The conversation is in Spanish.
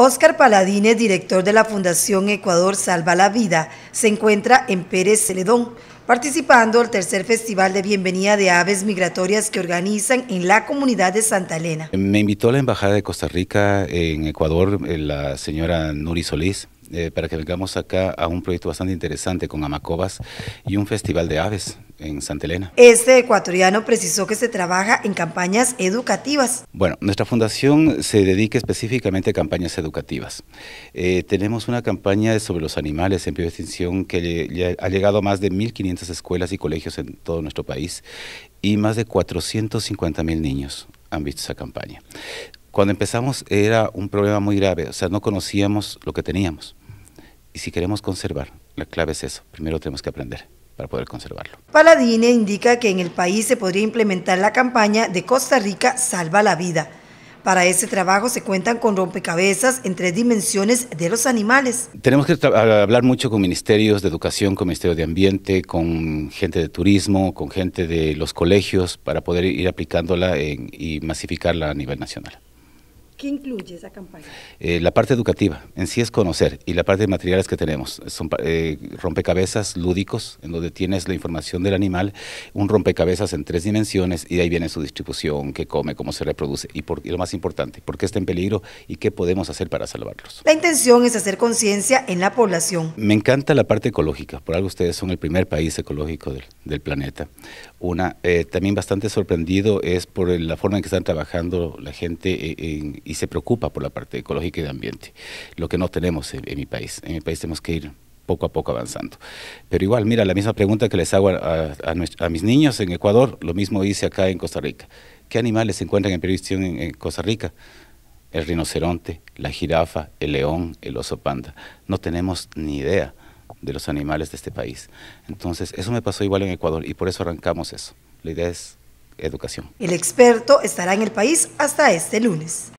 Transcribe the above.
Óscar Paladines, director de la Fundación Ecuador Salva la Vida, se encuentra en Pérez Celedón, participando el tercer festival de bienvenida de aves migratorias que organizan en la comunidad de Santa Elena. Eh, me invitó la Embajada de Costa Rica en Ecuador, eh, la señora Nuri Solís, eh, para que vengamos acá a un proyecto bastante interesante con Amacobas y un festival de aves en Santa Elena. Este ecuatoriano precisó que se trabaja en campañas educativas. Bueno, nuestra fundación se dedica específicamente a campañas educativas. Eh, tenemos una campaña sobre los animales en de extinción que ha llegado a más de 1.500 escuelas y colegios en todo nuestro país y más de 450.000 niños han visto esa campaña. Cuando empezamos era un problema muy grave, o sea, no conocíamos lo que teníamos. Y si queremos conservar, la clave es eso, primero tenemos que aprender para poder conservarlo. Paladine indica que en el país se podría implementar la campaña de Costa Rica Salva la Vida. Para ese trabajo se cuentan con rompecabezas en tres dimensiones de los animales. Tenemos que hablar mucho con ministerios de educación, con ministerio de ambiente, con gente de turismo, con gente de los colegios para poder ir aplicándola y masificarla a nivel nacional. ¿Qué incluye esa campaña? Eh, la parte educativa en sí es conocer y la parte de materiales que tenemos. Son eh, rompecabezas lúdicos en donde tienes la información del animal, un rompecabezas en tres dimensiones y ahí viene su distribución, qué come, cómo se reproduce y, lo más importante, por qué está en peligro y qué podemos hacer para salvarlos. La intención es hacer conciencia en la población. Me encanta la parte ecológica, por algo ustedes son el primer país ecológico del, planeta. Una, eh, también bastante sorprendido es por la forma en que están trabajando la gente en y se preocupa por la parte ecológica y de ambiente, lo que no tenemos en, mi país. En mi país tenemos que ir poco a poco avanzando. Pero igual, mira, la misma pregunta que les hago a, mis niños en Ecuador, lo mismo hice acá en Costa Rica. ¿Qué animales se encuentran en previsión en, en, Costa Rica? El rinoceronte, la jirafa, el león, el oso panda. No tenemos ni idea de los animales de este país. Entonces, eso me pasó igual en Ecuador y por eso arrancamos eso. La idea es educación. El experto estará en el país hasta este lunes.